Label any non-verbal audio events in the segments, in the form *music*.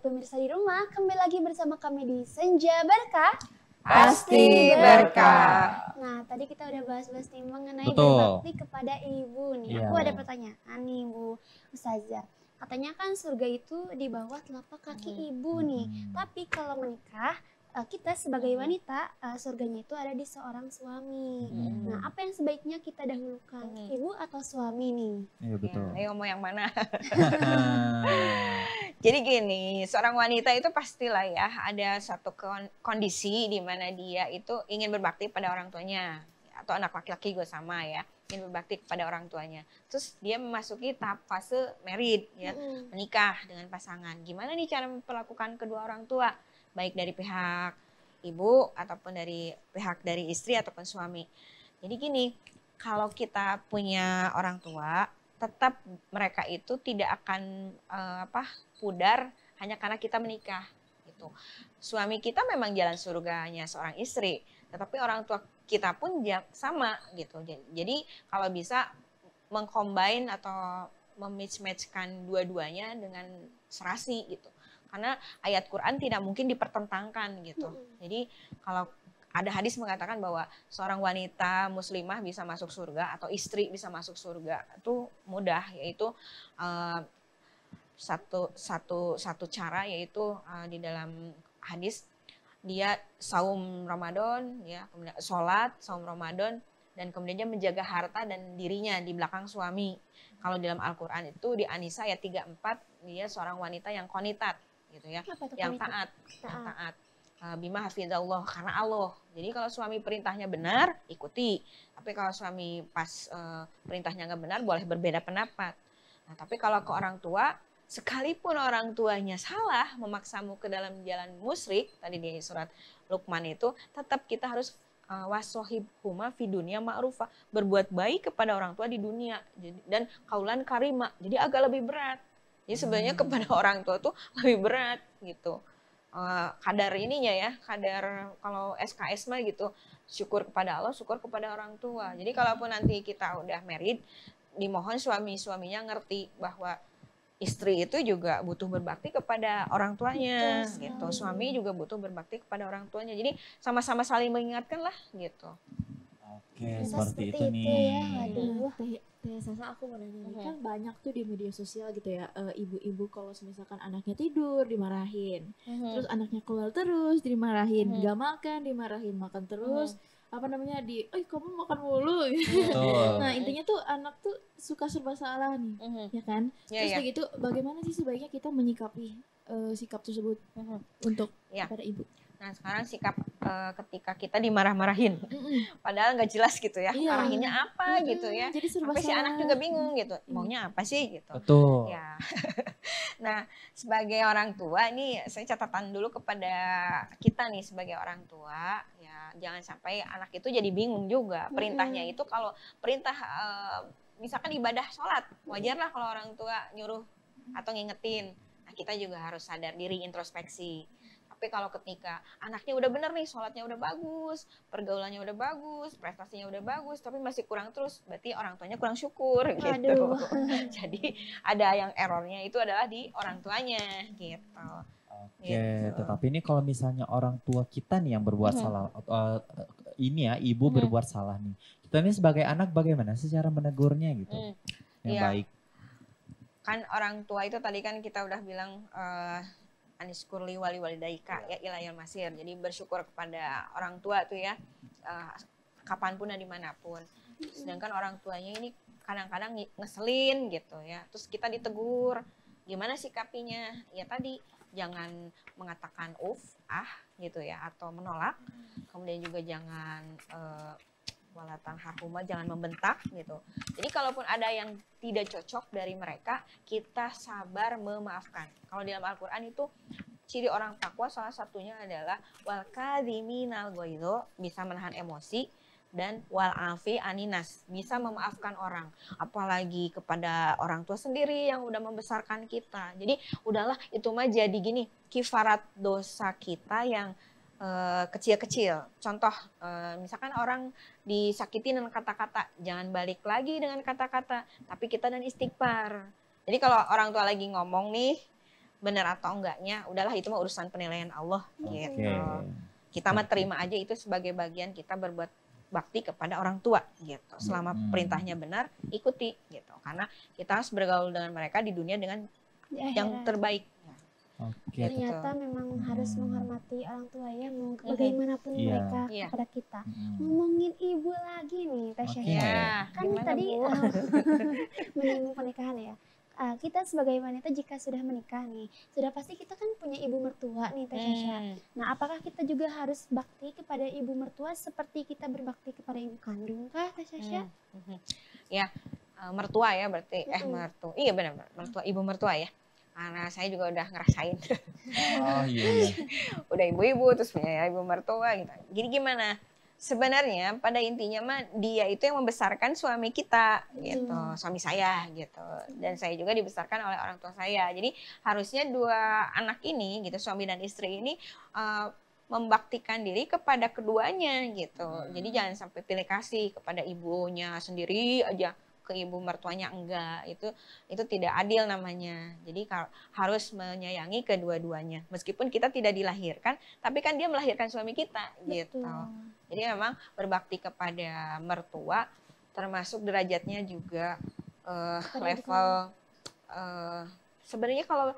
pemirsa di rumah, kembali lagi bersama kami di Senja Berkah. Pasti Berkah. Nah, tadi kita udah bahas-bahas nih mengenai berbakti kepada ibu nih. Yeah. Aku iya. ada pertanyaan nih, Bu Ustazah. Katanya kan surga itu di bawah telapak kaki hmm. ibu nih. Hmm. Tapi kalau menikah, eh, kita sebagai hmm. wanita eh, surganya itu ada di seorang suami. Hmm. Nah, apa yang sebaiknya kita dahulukan, hmm. ibu atau suami nih? Iya betul. Ya, ayo mau yang mana? *laughs* *laughs* Jadi gini, seorang wanita itu pastilah ya ada satu kondisi di mana dia itu ingin berbakti pada orang tuanya atau anak laki-laki gue sama ya ingin berbakti kepada orang tuanya. Terus dia memasuki tahap fase married ya, menikah dengan pasangan. Gimana nih cara memperlakukan kedua orang tua baik dari pihak ibu ataupun dari pihak dari istri ataupun suami. Jadi gini, kalau kita punya orang tua tetap mereka itu tidak akan uh, apa pudar hanya karena kita menikah gitu. Suami kita memang jalan surganya seorang istri, tetapi orang tua kita pun sama gitu. Jadi kalau bisa mengcombine atau memismatchkan dua-duanya dengan serasi gitu. Karena ayat Quran tidak mungkin dipertentangkan gitu. Jadi kalau ada hadis mengatakan bahwa seorang wanita muslimah bisa masuk surga atau istri bisa masuk surga itu mudah yaitu uh, satu satu satu cara yaitu uh, di dalam hadis dia saum Ramadan ya kemudian salat saum Ramadan dan kemudian dia menjaga harta dan dirinya di belakang suami. Kalau dalam Al-Qur'an itu di Anisa ya 34 dia seorang wanita yang konitat gitu ya, yang taat, taat. taat Eh, bima hafizahullah karena Allah. Jadi kalau suami perintahnya benar, ikuti. Tapi kalau suami pas uh, perintahnya nggak benar, boleh berbeda pendapat. Nah, tapi kalau ke orang tua, sekalipun orang tuanya salah memaksamu ke dalam jalan musrik, tadi di surat Luqman itu, tetap kita harus uh, eh, wasohib huma fi dunia ma'rufa, berbuat baik kepada orang tua di dunia. Jadi, dan kaulan karima, jadi agak lebih berat. Jadi sebenarnya hmm. kepada orang tua tuh lebih berat gitu. Eh, kadar ininya ya, kadar kalau SKS mah gitu, syukur kepada Allah, syukur kepada orang tua. Jadi kalaupun nanti kita udah married, dimohon suami-suaminya ngerti bahwa istri itu juga butuh berbakti kepada orang tuanya gitu. Suami juga butuh berbakti kepada orang tuanya. Jadi sama-sama saling mengingatkan lah gitu. Oke, ya, seperti, seperti itu, itu nih. Ya, aduh. Iya, Teh Sasa aku mau nanya kan banyak tuh di media sosial gitu ya eh, ibu-ibu kalau misalkan anaknya tidur dimarahin, uhum. Mm-hmm. terus anaknya keluar terus dimarahin, uhum. Mm-hmm. gak makan dimarahin, makan terus uhum. Mm-hmm. apa namanya di, eh kamu makan mulu. nah intinya tuh anak tuh suka serba salah nih, ya kan? Yeah, terus yeah. begitu, bagaimana sih sebaiknya kita menyikapi uh, sikap tersebut untuk yeah. kepada ibu? Nah sekarang sikap e, ketika kita dimarah-marahin, mm-hmm. padahal nggak jelas gitu ya, iya. marahinnya apa mm-hmm. gitu ya. Jadi Sampai si anak juga bingung gitu, maunya apa sih gitu. Betul. Ya. *laughs* nah sebagai orang tua ini saya catatan dulu kepada kita nih sebagai orang tua ya jangan sampai anak itu jadi bingung juga. Perintahnya mm-hmm. itu kalau perintah e, misalkan ibadah sholat, wajarlah kalau orang tua nyuruh atau ngingetin. Nah, kita juga harus sadar diri introspeksi tapi kalau ketika anaknya udah bener nih, sholatnya udah bagus, pergaulannya udah bagus, prestasinya udah bagus, tapi masih kurang terus, berarti orang tuanya kurang syukur *laughs* gitu. *laughs* Jadi ada yang errornya itu adalah di orang tuanya gitu. Oke, okay. gitu. tetapi ini kalau misalnya orang tua kita nih yang berbuat hmm. salah, uh, ini ya ibu hmm. berbuat salah nih. Kita ini sebagai anak bagaimana secara menegurnya gitu, hmm. yang ya. Iya. baik. Kan orang tua itu tadi kan kita udah bilang uh, Kurli wali wali Daika iya. ya ilayal masir. Jadi bersyukur kepada orang tua tuh ya uh, kapanpun dan dimanapun. Sedangkan orang tuanya ini kadang-kadang ngeselin gitu ya. Terus kita ditegur, gimana sikapinya? Ya tadi jangan mengatakan uf, ah gitu ya atau menolak. Kemudian juga jangan eh, wala hakuma jangan membentak gitu. Jadi kalaupun ada yang tidak cocok dari mereka, kita sabar memaafkan. Kalau dalam Al-Qur'an itu ciri orang takwa salah satunya adalah wal kadhiminal ghaidho, bisa menahan emosi dan wal afi aninas, bisa memaafkan orang, apalagi kepada orang tua sendiri yang udah membesarkan kita. Jadi udahlah itu mah jadi gini, kifarat dosa kita yang Eh, kecil-kecil. Uh, Contoh, uh, misalkan orang disakiti dengan kata-kata, jangan balik lagi dengan kata-kata, tapi kita dan istighfar. Jadi kalau orang tua lagi ngomong nih, benar atau enggaknya, udahlah itu mah urusan penilaian Allah okay. gitu. Kita mah terima aja itu sebagai bagian kita berbuat bakti kepada orang tua gitu. Selama hmm. perintahnya benar, ikuti gitu. Karena kita harus bergaul dengan mereka di dunia dengan ya, yang ya. terbaik Okay, ternyata betul. memang hmm. harus menghormati orang tua ya mau bagaimanapun yeah. mereka yeah. kepada kita hmm. ngomongin ibu lagi nih Tasya okay. ya iya, kan Gimana, tadi uh, eh, *laughs* menyinggung pernikahan ya uh, kita sebagai wanita jika sudah menikah nih, sudah pasti kita kan punya ibu mertua nih Tasya. hmm. Nah, apakah kita juga harus bakti kepada ibu mertua seperti kita berbakti kepada ibu kandung kah Tasya Hmm. *laughs* Ya, uh, mertua ya berarti eh mertua. Iya benar, mertua ibu mertua ya karena saya juga udah ngerasain oh, iya, iya. *laughs* udah ibu-ibu terus punya ibu mertua gitu jadi gimana sebenarnya pada intinya mah dia itu yang membesarkan suami kita gitu suami saya gitu dan saya juga dibesarkan oleh orang tua saya jadi harusnya dua anak ini gitu suami dan istri ini uh, membaktikan diri kepada keduanya gitu hmm. jadi jangan sampai pilih kasih kepada ibunya sendiri aja ke ibu mertuanya enggak itu itu tidak adil namanya jadi harus menyayangi kedua-duanya meskipun kita tidak dilahirkan tapi kan dia melahirkan suami kita gitu jadi memang berbakti kepada mertua termasuk derajatnya juga uh, level uh, sebenarnya kalau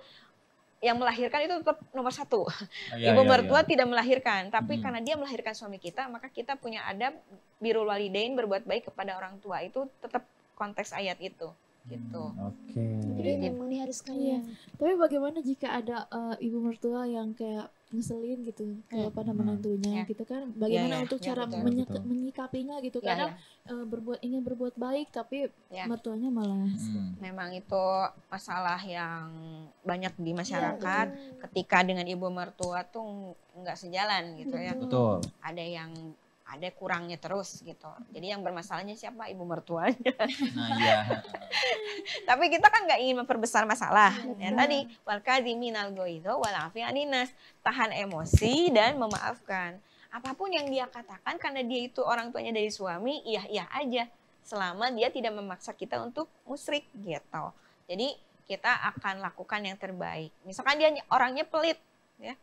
yang melahirkan itu tetap nomor satu. Ya, Ibu ya, mertua ya. tidak melahirkan, tapi hmm. karena dia melahirkan suami kita, maka kita punya adab birul walidain berbuat baik kepada orang tua itu tetap konteks ayat itu gitu. Hmm, Oke. Okay. Jadi memang diharuskan ya. Tapi bagaimana jika ada uh, ibu mertua yang kayak ngeselin gitu hmm. pada menantunya hmm. yeah. gitu kan bagaimana yeah, yeah, untuk yeah, cara betul, menyik betul. menyikapinya gitu yeah, Karena yeah. Iya. Uh, berbuat ingin berbuat baik tapi yeah. mertuanya malah hmm. memang itu masalah yang banyak di iya, masyarakat yeah, ketika dengan ibu mertua tuh nggak sejalan gitu betul. ya betul ada yang ada kurangnya terus gitu. Jadi yang bermasalahnya siapa ibu mertuanya. *laughs* Nah, iya. *laughs* Tapi kita kan nggak ingin memperbesar masalah. Ya, tadi wal minal goido wal aninas. tahan emosi dan memaafkan. Apapun yang dia katakan karena dia itu orang tuanya dari suami, iya iya aja selama dia tidak memaksa kita untuk musrik gitu. Jadi kita akan lakukan yang terbaik. Misalkan dia orangnya pelit ya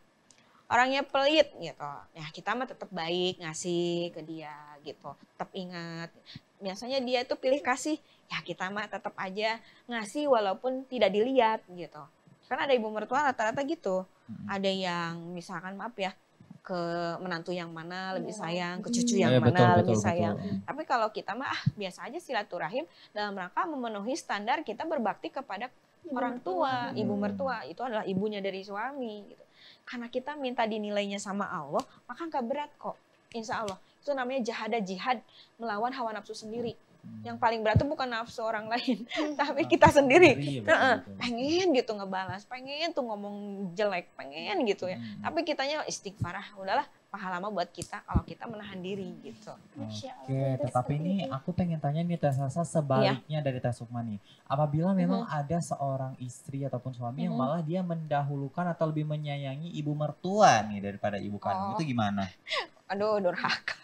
orangnya pelit gitu. Ya kita mah tetap baik ngasih ke dia gitu. Tetap ingat. Biasanya dia itu pilih kasih. Ya kita mah tetap aja ngasih walaupun tidak dilihat gitu. Karena ada ibu mertua rata-rata gitu. Hmm. Ada yang misalkan maaf ya ke menantu yang mana lebih iya. sayang, ke hmm. cucu yang ya, mana betul, lebih betul, sayang. Betul. Tapi kalau kita mah ah, biasa aja silaturahim dalam rangka memenuhi standar kita berbakti kepada orang tua, ibu hmm. mertua itu adalah ibunya dari suami gitu. Karena kita minta dinilainya sama Allah, maka nggak berat kok. Insya Allah itu namanya jahada jihad melawan hawa nafsu sendiri. Hmm. yang paling berat itu bukan nafsu orang *laughs* lain hmm. tapi kita sendiri nah, pengen gitu ngebalas pengen tuh ngomong jelek pengen gitu ya hmm. tapi kitanya istighfarah udahlah pahala mah buat kita kalau kita menahan diri gitu. Oke, okay, tetapi ini aku pengen tanya nih Teh Sasa sebaliknya yeah. dari Teh nih. Apabila memang -hmm. ada seorang istri ataupun suami -hmm. yang malah dia mendahulukan atau lebih menyayangi ibu mertua nih daripada ibu kandung oh. itu gimana? *laughs* Aduh, durhaka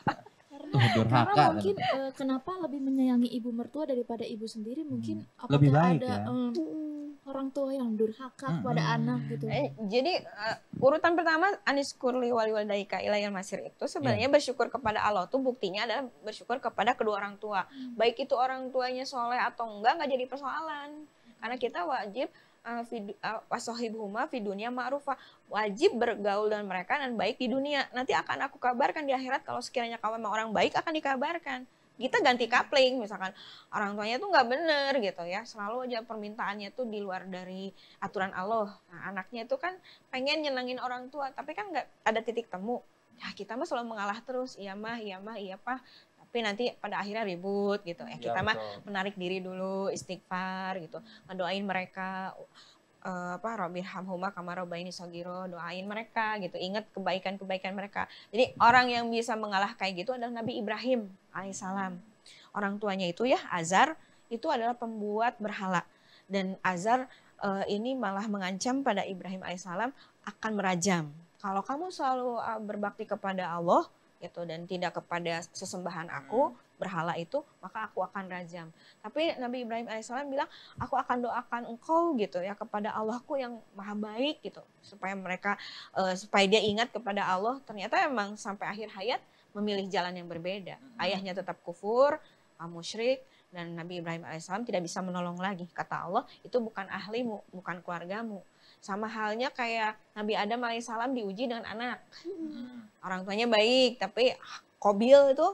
tuh durhaka karena mungkin kan. eh, kenapa lebih menyayangi ibu mertua daripada ibu sendiri mungkin hmm. lebih baik ada ya? um, orang tua yang durhaka hmm. kepada hmm. hmm anak hmm, gitu eh, jadi uh, urutan pertama Anis Kurli Wali wali Waldaika yang Masir itu sebenarnya yeah. bersyukur kepada Allah tuh buktinya adalah bersyukur kepada kedua orang tua hmm. baik itu orang tuanya soleh atau enggak nggak jadi persoalan karena kita wajib Eh, eh, wasohibhuma fi dunia ma'rufa. Wajib bergaul dengan mereka dan baik di dunia. Nanti akan aku kabarkan di akhirat kalau sekiranya kamu memang orang baik akan dikabarkan. Kita ganti kapling misalkan orang tuanya tuh nggak bener gitu ya. Selalu aja permintaannya tuh di luar dari aturan Allah. Nah, anaknya itu kan pengen nyenengin orang tua tapi kan nggak ada titik temu. Ya, kita mah selalu mengalah terus, iya mah, iya mah, iya pah tapi nanti pada akhirnya ribut gitu ya kita mah menarik diri dulu istighfar gitu mendoain mereka eh, apa Robir Hamhuma Kamarobaini Sogiro doain mereka gitu ingat kebaikan-kebaikan mereka jadi orang yang bisa mengalah kayak gitu adalah Nabi Ibrahim alaihissalam orang tuanya itu ya Azar itu adalah pembuat berhala dan Azar uh, eh, ini malah mengancam pada Ibrahim alaihissalam akan merajam kalau kamu selalu berbakti kepada Allah gitu dan tidak kepada sesembahan aku hmm. berhala itu maka aku akan rajam tapi Nabi Ibrahim alaihissalam bilang aku akan doakan engkau gitu ya kepada Allahku yang maha baik gitu supaya mereka uh, supaya dia ingat kepada Allah ternyata emang sampai akhir hayat memilih jalan yang berbeda hmm. ayahnya tetap kufur musyrik dan Nabi Ibrahim alaihissalam tidak bisa menolong lagi kata Allah itu bukan ahlimu bukan keluargamu sama halnya kayak Nabi Adam alaihissalam diuji dengan anak. Hmm. Orang tuanya baik, tapi ah, Kobil itu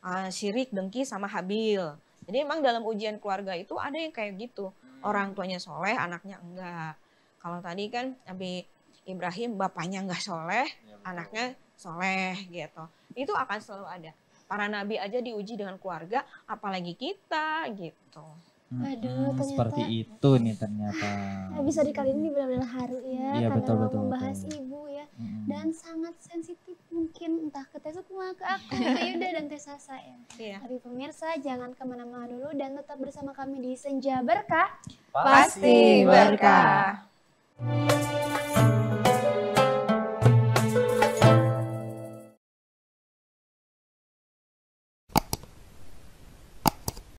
uh, syirik, dengki sama Habil. Jadi emang dalam ujian keluarga itu ada yang kayak gitu. Hmm. Orang tuanya soleh, anaknya enggak. Kalau tadi kan Nabi Ibrahim bapaknya enggak soleh, ya, anaknya soleh gitu. Itu akan selalu ada. Para nabi aja diuji dengan keluarga, apalagi kita gitu. Aduh, ternyata seperti itu nih ternyata. *laughs* Bisa kali ini benar-benar haru ya, ya karena betul, betul, membahas betul. ibu ya, hmm. dan sangat sensitif mungkin entah ke Tessa ke aku, ke *laughs* Yuda dan Tessa saya. ya. Tapi pemirsa jangan kemana-mana dulu dan tetap bersama kami di Senja Berkah. Pasti Berkah. Pasti berkah.